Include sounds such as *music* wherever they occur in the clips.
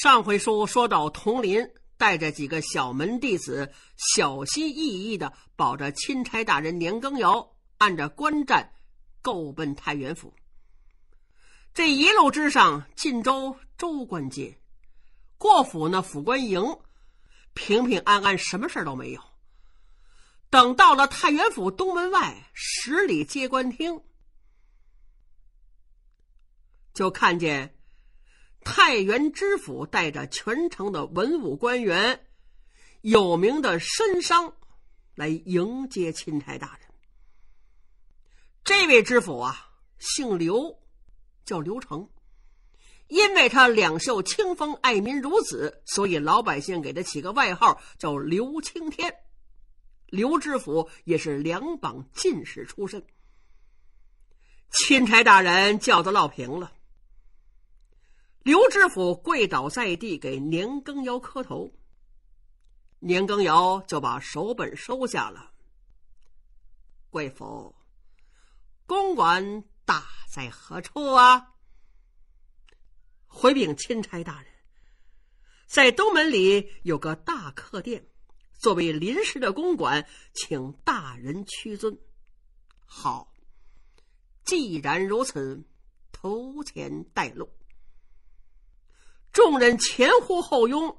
上回书说到，佟林带着几个小门弟子，小心翼翼的保着钦差大人年羹尧，按着官战，够奔太原府。这一路之上，晋州州官街，过府呢，府官营，平平安安，什么事都没有。等到了太原府东门外十里接官厅，就看见。太原知府带着全城的文武官员、有名的绅商来迎接钦差大人。这位知府啊，姓刘，叫刘成，因为他两袖清风、爱民如子，所以老百姓给他起个外号叫刘青天。刘知府也是两榜进士出身。钦差大人叫他闹平了。刘知府跪倒在地，给年羹尧磕头。年羹尧就把手本收下了。贵府公馆大在何处啊？回禀钦差大人，在东门里有个大客店，作为临时的公馆，请大人屈尊。好，既然如此，头前带路。众人前呼后拥，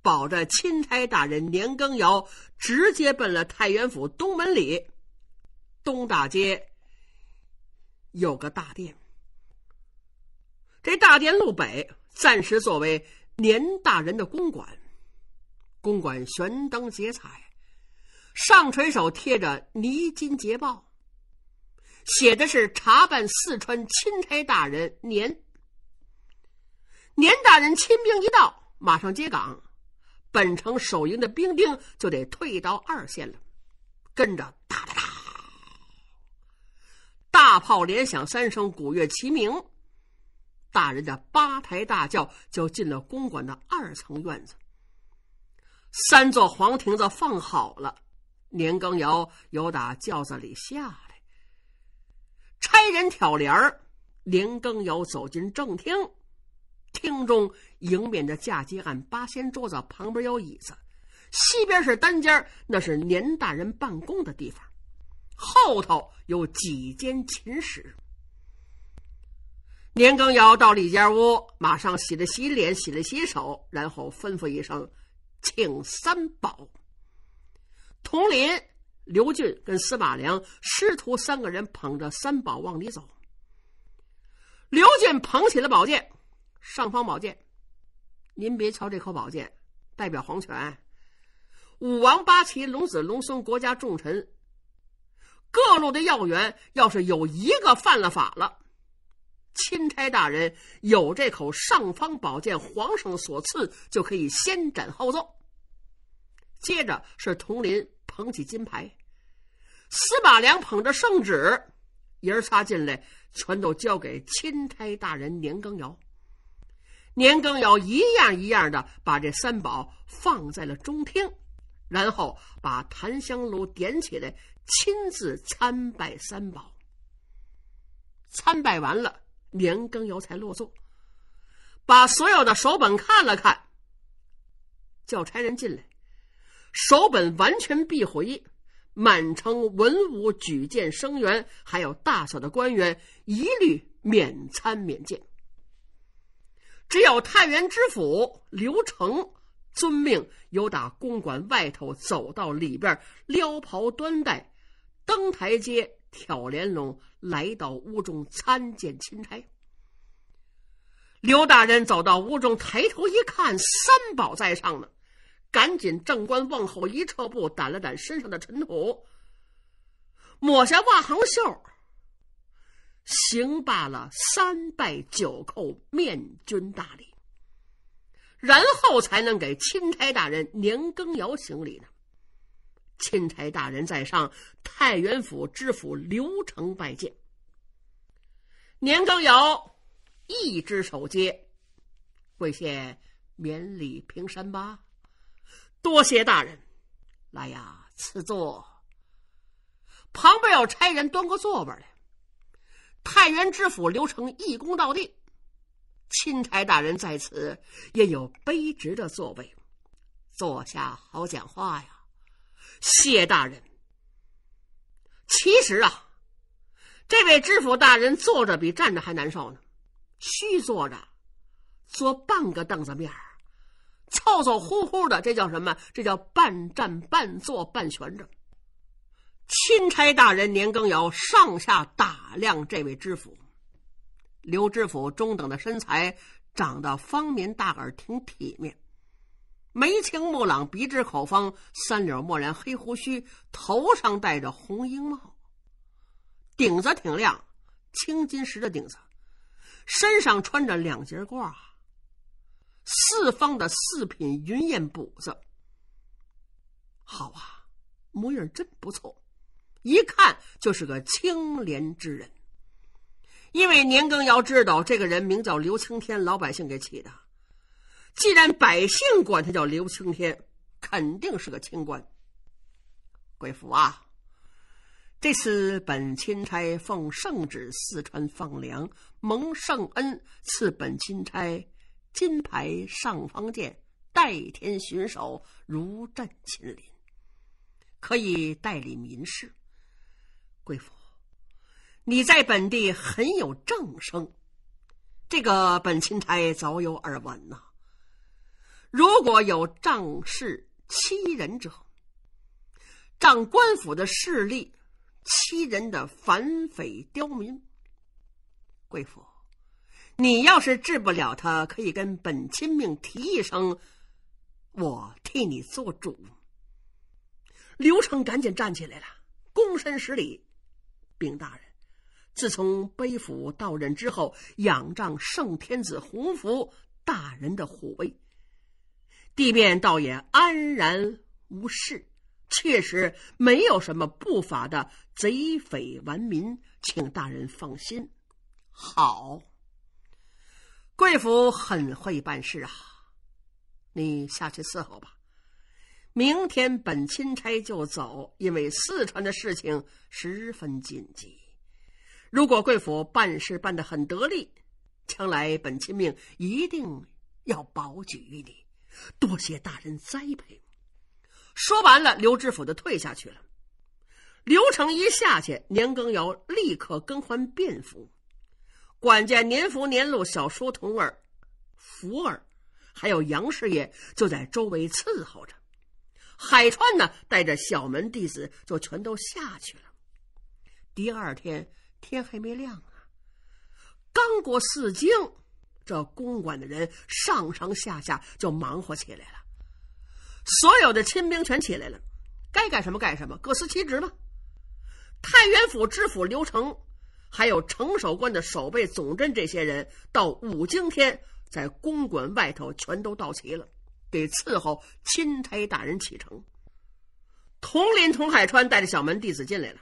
保着钦差大人年羹尧，直接奔了太原府东门里。东大街有个大殿，这大殿路北暂时作为年大人的公馆。公馆悬灯结彩，上垂手贴着泥金捷报，写的是查办四川钦差大人年。年大人亲兵一到，马上接岗，本城守营的兵丁就得退到二线了。跟着哒哒哒，大炮连响三声，鼓乐齐鸣，大人的八抬大轿就进了公馆的二层院子。三座黄亭子放好了，年羹尧由打轿子里下来，差人挑帘儿，年羹尧走进正厅。厅中迎面的嫁接案，八仙桌子旁边有椅子，西边是单间，那是年大人办公的地方，后头有几间寝室。年羹尧到了间屋，马上洗了洗脸，洗了洗手，然后吩咐一声：“请三宝。”佟林、刘俊跟司马良师徒三个人捧着三宝往里走。刘俊捧起了宝剑。尚方宝剑，您别瞧这口宝剑代表皇权，武王、八旗、龙子、龙孙、国家重臣，各路的要员，要是有一个犯了法了，钦差大人有这口尚方宝剑，皇上所赐，就可以先斩后奏。接着是佟林捧起金牌，司马良捧着圣旨，爷儿仨进来，全都交给钦差大人年羹尧。年羹尧一样一样的把这三宝放在了中厅，然后把檀香炉点起来，亲自参拜三宝。参拜完了，年羹尧才落座，把所有的手本看了看。叫差人进来，手本完全避回，满城文武举荐生员还有大小的官员一律免参免见。只有太原知府刘成遵命，由打公馆外头走到里边，撩袍端带，登台阶，挑帘笼，来到屋中参见钦差。刘大人走到屋中，抬头一看，三宝在上呢，赶紧正官往后一撤步，掸了掸身上的尘土，抹下袜行袖，行罢了三拜九叩面君大礼，然后才能给钦差大人年羹尧行礼呢。钦差大人在上，太原府知府刘成拜见。年羹尧，一只手接，跪谢免礼平身吧。多谢大人。来呀，赐座。旁边有差人端过座位来。太原知府刘成一躬到地：“钦差大人在此，也有卑职的座位，坐下好讲话呀。”谢大人。其实啊，这位知府大人坐着比站着还难受呢，虚坐着，坐半个凳子面儿，凑凑呼呼的，这叫什么？这叫半站半坐半悬着。钦差大人年羹尧上下打量这位知府，刘知府中等的身材，长得方面大耳，挺体面，眉清目朗，鼻直口方，三绺墨染黑胡须，头上戴着红缨帽，顶子挺亮，青金石的顶子，身上穿着两节褂，四方的四品云燕补子，好啊，模样真不错。一看就是个清廉之人，因为年羹尧知道这个人名叫刘青天，老百姓给起的。既然百姓管他叫刘青天，肯定是个清官。贵府啊，这次本钦差奉圣旨四川放粮，蒙圣恩赐本钦差金牌上方剑，代天巡守，如朕亲临，可以代理民事。贵府，你在本地很有政声，这个本钦差早有耳闻呐。如果有仗势欺人者，仗官府的势力欺人的反匪刁民，贵府，你要是治不了他，可以跟本钦命提一声，我替你做主。刘成赶紧站起来了，躬身施礼。禀大人，自从卑府到任之后，仰仗圣天子洪福大人的护卫，地面倒也安然无事，确实没有什么不法的贼匪顽民，请大人放心。好，贵府很会办事啊，你下去伺候吧。明天本钦差就走，因为四川的事情十分紧急。如果贵府办事办得很得力，将来本钦命一定要保举于你。多谢大人栽培。说完了，刘知府就退下去了。刘成一下去，年羹尧立刻更换便服。管家年福、年禄、小书童儿福儿，还有杨师爷就在周围伺候着。海川呢，带着小门弟子就全都下去了。第二天天还没亮啊，刚过四更，这公馆的人上上下下就忙活起来了。所有的亲兵全起来了，该干什么干什么，各司其职吧。太原府知府刘成，还有城守关的守备总镇这些人，到五更天在公馆外头全都到齐了。得伺候钦差大人启程。佟林、佟海川带着小门弟子进来了，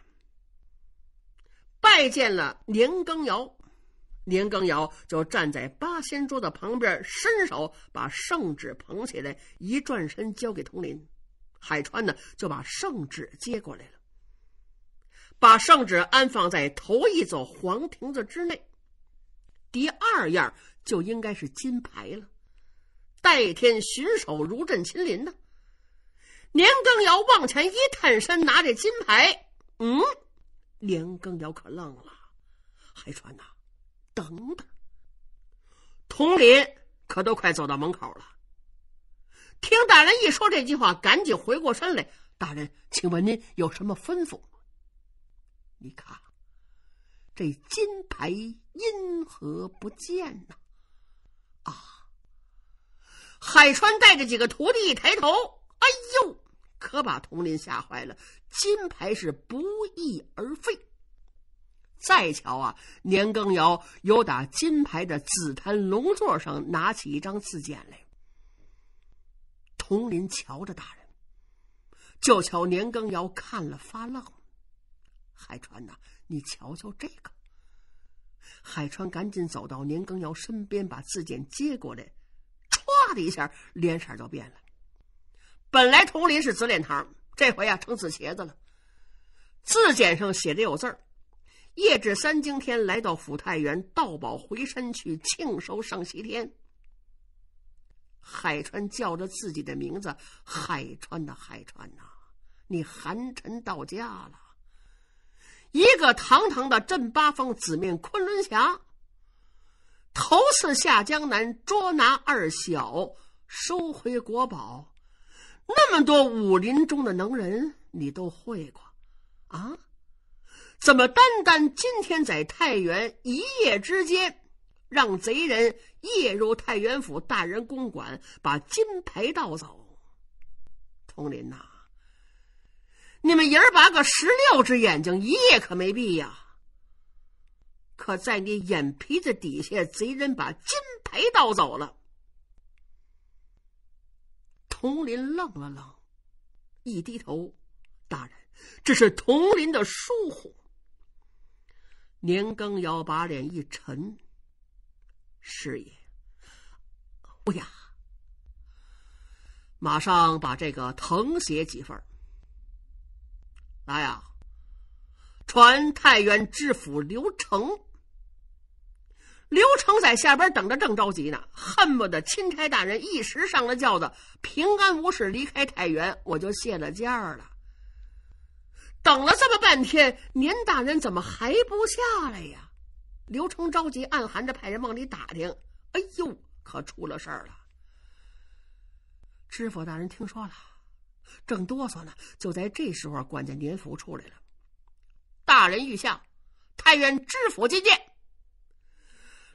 拜见了年羹尧。年羹尧就站在八仙桌的旁边，伸手把圣旨捧起来，一转身交给佟林、海川呢，就把圣旨接过来了，把圣旨安放在头一座黄亭子之内，第二样就应该是金牌了。代天巡守如朕亲临呢。年羹尧往前一探身，拿着金牌，嗯，年羹尧可愣了。海川呐，等等。佟林可都快走到门口了，听大人一说这句话，赶紧回过身来。大人，请问您有什么吩咐？你看，这金牌因何不见呢？啊！海川带着几个徒弟一抬头，哎呦，可把佟林吓坏了。金牌是不翼而飞。再瞧啊，年羹尧由打金牌的紫檀龙座上拿起一张字简来。佟林瞧着大人，就瞧年羹尧看了发愣。海川呐，你瞧瞧这个。海川赶紧走到年羹尧身边，把字简接过来。哗的一下，脸色都变了。本来佟林是紫脸堂，这回呀成紫茄子了。字典上写的有字儿：夜至三更天，来到府太原，盗宝回山去，庆收上西天。海川叫着自己的名字：“海川的海川呐，你寒尘到家了，一个堂堂的镇八方紫面昆仑侠。”头次下江南捉拿二小，收回国宝，那么多武林中的能人，你都会过，啊？怎么单单今天在太原一夜之间，让贼人夜入太原府大人公馆，把金牌盗走？佟林呐，你们爷儿八个十六只眼睛，一夜可没闭呀？可在你眼皮子底下，贼人把金牌盗走了。佟林愣了愣，一低头，大人，这是佟林的疏忽。年羹尧把脸一沉，师爷，不雅，马上把这个誊写几份。来呀，传太原知府刘成。刘成在下边等着，正着急呢，恨不得钦差大人一时上了轿子，平安无事离开太原，我就卸了肩儿了。等了这么半天，年大人怎么还不下来呀？刘成着急，暗含着派人往里打听。哎呦，可出了事儿了！知府大人听说了，正哆嗦呢。就在这时候，管家年福出来了，大人御相，太原知府觐见。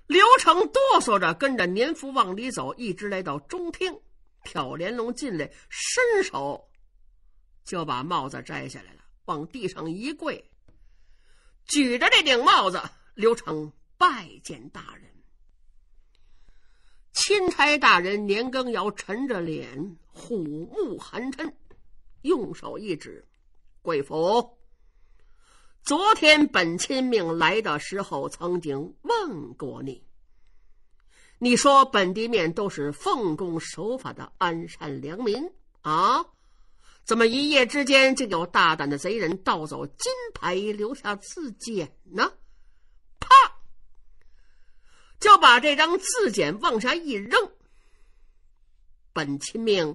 刘成哆嗦着跟着年福往里走，一直来到中厅，挑帘笼进来，伸手就把帽子摘下来了，往地上一跪，举着这顶帽子，刘成拜见大人。钦差大人年羹尧沉着脸，虎目含嗔，用手一指，贵府。昨天本亲命来的时候，曾经问过你。你说本地面都是奉公守法的安善良民啊，怎么一夜之间竟有大胆的贼人盗走金牌，留下字简呢？啪，就把这张字简往下一扔。本亲命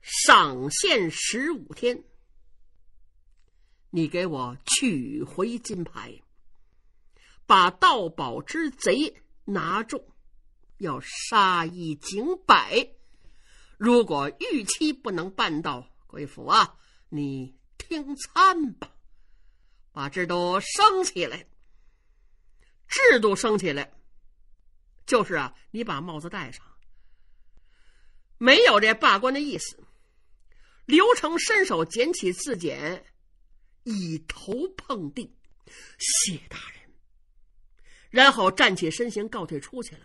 赏现十五天。你给我取回金牌，把盗宝之贼拿住，要杀一儆百。如果预期不能办到，贵府啊，你听参吧，把制度升起来，制度升起来，就是啊，你把帽子戴上，没有这罢官的意思。刘成伸手捡起字简。一头碰地，谢大人。然后站起身形告退出去了，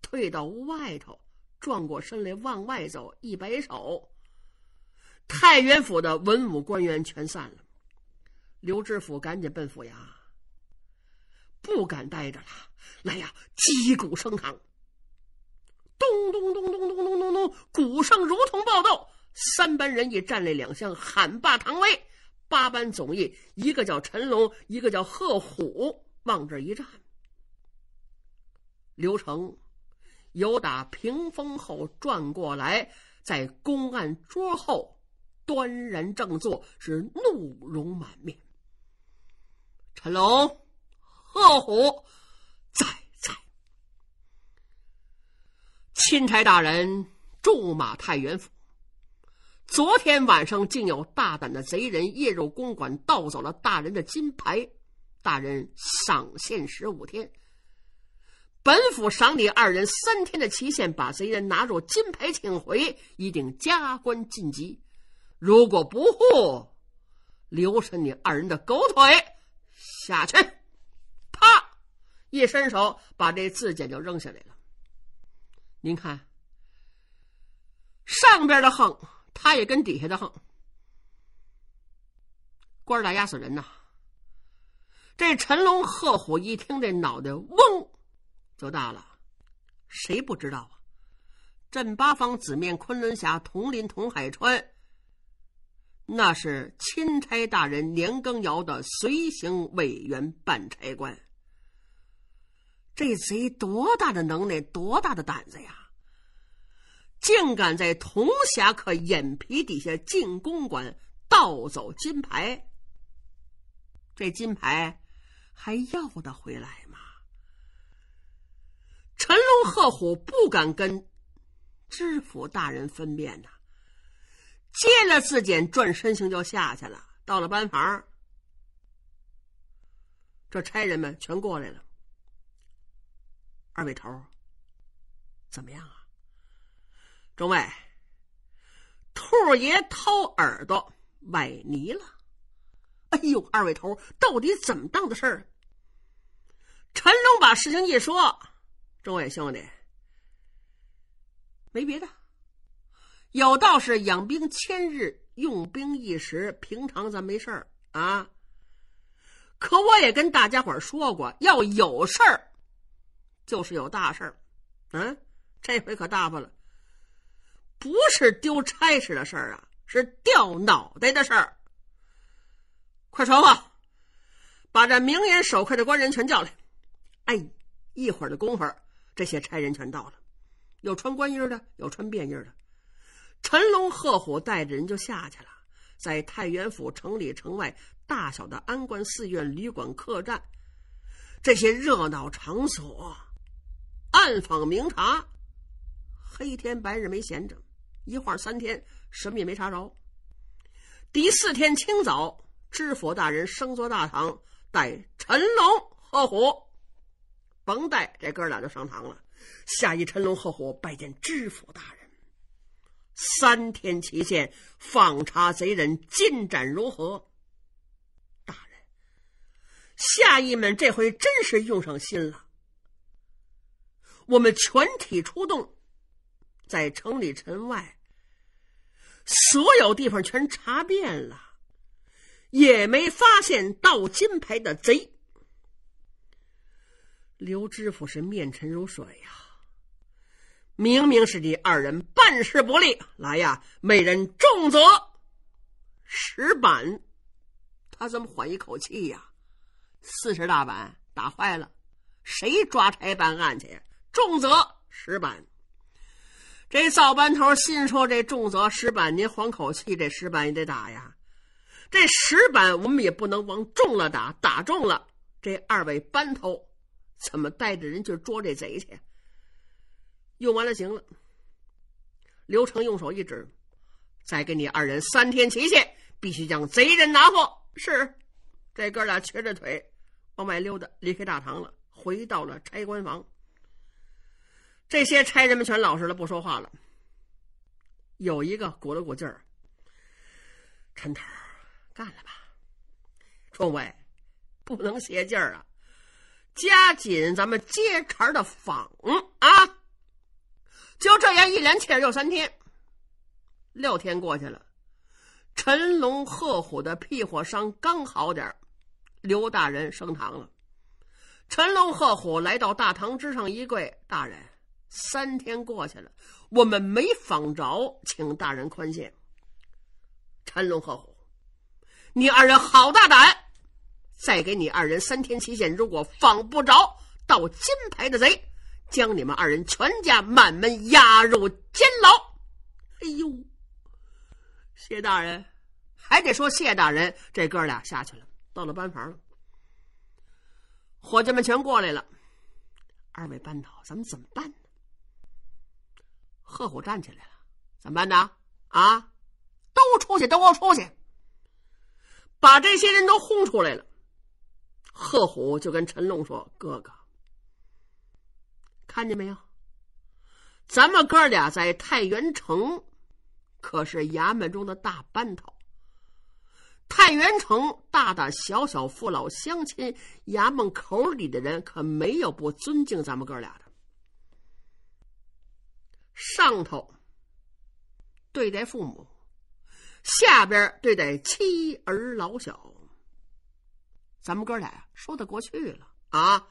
退到屋外头，转过身来往外走，一摆手。太原府的文武官员全散了，刘知府赶紧奔府衙，不敢待着了，来呀，击鼓升堂。咚咚咚咚咚咚咚咚，鼓声如同爆豆，三班人也站来两厢喊罢堂威。八班总役，一个叫陈龙，一个叫贺虎，往这一站。刘成由打屏风后转过来，在公案桌后端然正坐，是怒容满面。陈龙、贺虎，在在钦差大人驻马太原府。昨天晚上，竟有大胆的贼人夜入公馆，盗走了大人的金牌。大人赏现十五天，本府赏你二人三天的期限，把贼人拿入金牌请回，一定加官晋级。如果不护，留神你二人的狗腿。下去，啪！一伸手把这字简就扔下来了。您看，上边的横。他也跟底下的横，官大压死人呐。这陈龙贺虎一听，这脑袋嗡，就大了。谁不知道啊？镇八方、紫面昆仑峡、铜林铜海川，那是钦差大人年羹尧的随行委员办差官。这贼多大的能耐，多大的胆子呀！竟敢在同侠客眼皮底下进公馆盗走金牌，这金牌还要得回来吗？陈龙贺虎不敢跟知府大人分辨呐，接了字简，转身行就下去了。到了班房，这差人们全过来了。二位头，怎么样啊？众位，兔爷掏耳朵崴泥了。哎呦，二位头到底怎么当的事儿？陈龙把事情一说，众位兄弟，没别的，有道是养兵千日，用兵一时。平常咱没事儿啊，可我也跟大家伙说过，要有事儿，就是有大事儿。嗯，这回可大发了。不是丢差事的事儿啊，是掉脑袋的事儿。快传话，把这明眼手快的官人全叫来。哎，一会儿的功夫，这些差人全到了，有穿官衣的，有穿便衣的。陈龙、贺虎带着人就下去了，在太原府城里、城外大小的安官、寺院、旅馆、客栈这些热闹场所，暗访明察，黑天白日没闲着。一晃三天，什么也没查着。第四天清早，知府大人升坐大堂，带陈龙贺虎，甭带这哥俩就上堂了。下一陈龙贺虎拜见知府大人，三天期限访查贼人进展如何？大人，下一们这回真是用上心了，我们全体出动，在城里城外。所有地方全查遍了，也没发现盗金牌的贼。刘知府是面沉如水呀。明明是你二人办事不力，来呀，每人重责十板。他怎么缓一口气呀？四十大板打坏了，谁抓差办案去？重责十板。这皂班头心说：“这重则石板，您缓口气，这石板也得打呀。这石板我们也不能往重了打，打重了，这二位班头怎么带着人去捉这贼去？用完了，行了。刘成用手一指，再给你二人三天期限，必须将贼人拿获。是，这哥俩瘸着腿，往外溜达，离开大堂了，回到了差官房。”这些差人们全老实了，不说话了。有一个鼓了鼓劲儿：“陈头，干了吧！众位不能歇劲儿啊，加紧咱们接茬的访啊！”就这样，一连气就又三天，六天过去了。陈龙、贺虎的屁火伤刚好点儿，刘大人升堂了。陈龙、贺虎来到大堂之上，一跪：“大人。”三天过去了，我们没访着，请大人宽限。陈龙和虎，你二人好大胆！再给你二人三天期限，如果访不着盗金牌的贼，将你们二人全家满门押入监牢。哎呦，谢大人，还得说谢大人。这哥俩下去了，到了班房了。伙计们全过来了，二位班头，咱们怎么办？贺虎站起来了，怎么办呢？啊，都出去，都给我出去，把这些人都轰出来了。贺虎就跟陈龙说：“哥哥，看见没有？咱们哥俩在太原城可是衙门中的大班头。太原城大大小小父老乡亲，衙门口里的人可没有不尊敬咱们哥俩的。”上头对待父母，下边对待妻儿老小，咱们哥俩呀说得过去了啊，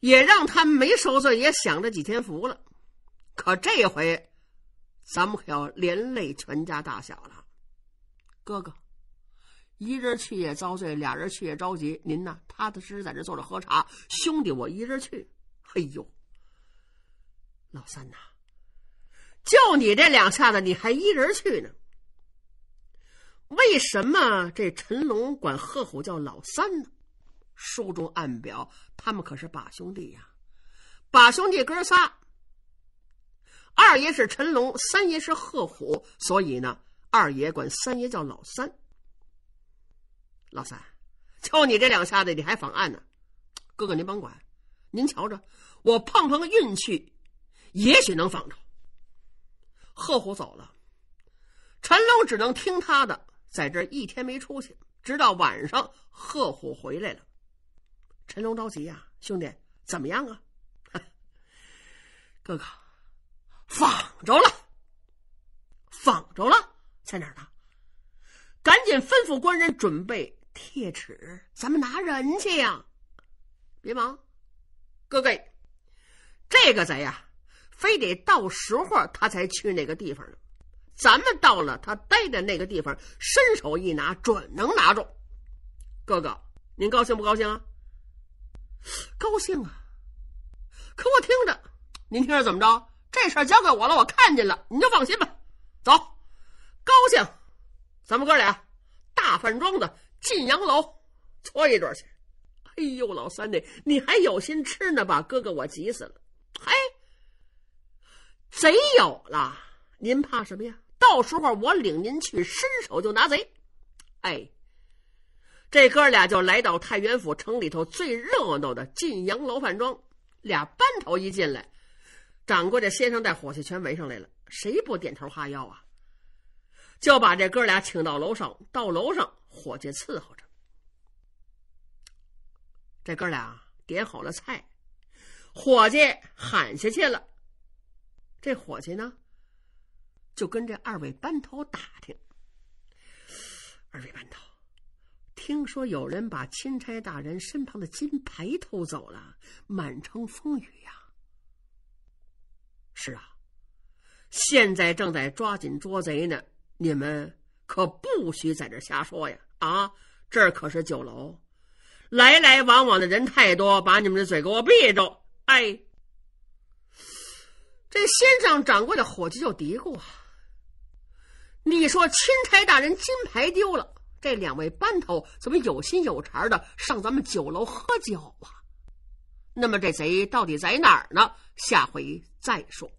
也让他们没受罪，也享了几天福了。可这回，咱们可要连累全家大小了。哥哥，一人去也遭罪，俩人去也着急。您呢，踏踏实实在这坐着喝茶。兄弟，我一人去。哎呦，老三哪！就你这两下子，你还一人去呢？为什么这陈龙管贺虎叫老三呢？书中暗表，他们可是把兄弟呀，把兄弟哥仨，二爷是陈龙，三爷是贺虎，所以呢，二爷管三爷叫老三。老三，就你这两下子，你还访案呢？哥哥，您甭管，您瞧着我碰碰运气，也许能访着。贺虎走了，陈龙只能听他的，在这一天没出去，直到晚上贺虎回来了，陈龙着急呀：“兄弟，怎么样啊？”“ *laughs* 哥哥，仿着了，仿着了，在哪儿呢？”“赶紧吩咐官人准备铁尺，咱们拿人去呀！”“别忙，各位，这个贼呀。”非得到时候他才去那个地方呢，咱们到了他待的那个地方，伸手一拿准能拿住。哥哥，您高兴不高兴啊？高兴啊！可我听着，您听着怎么着？这事儿交给我了，我看见了，你就放心吧。走，高兴，咱们哥俩大饭庄子晋阳楼搓一顿去。哎呦，老三弟，你还有心吃呢吧？哥哥，我急死了。谁有了？您怕什么呀？到时候我领您去，伸手就拿贼。哎，这哥俩就来到太原府城里头最热闹的晋阳楼饭庄，俩班头一进来，掌柜的先生带伙计全围上来了，谁不点头哈腰啊？就把这哥俩请到楼上，到楼上伙计伺候着。这哥俩点好了菜，伙计喊下去了。这伙计呢，就跟这二位班头打听，二位班头，听说有人把钦差大人身旁的金牌偷走了，满城风雨呀。是啊，现在正在抓紧捉贼呢，你们可不许在这瞎说呀！啊，这可是酒楼，来来往往的人太多，把你们的嘴给我闭着！哎。这仙上掌柜的伙计就嘀咕啊：“你说钦差大人金牌丢了，这两位班头怎么有心有茬的上咱们酒楼喝酒啊？那么这贼到底在哪儿呢？下回再说。”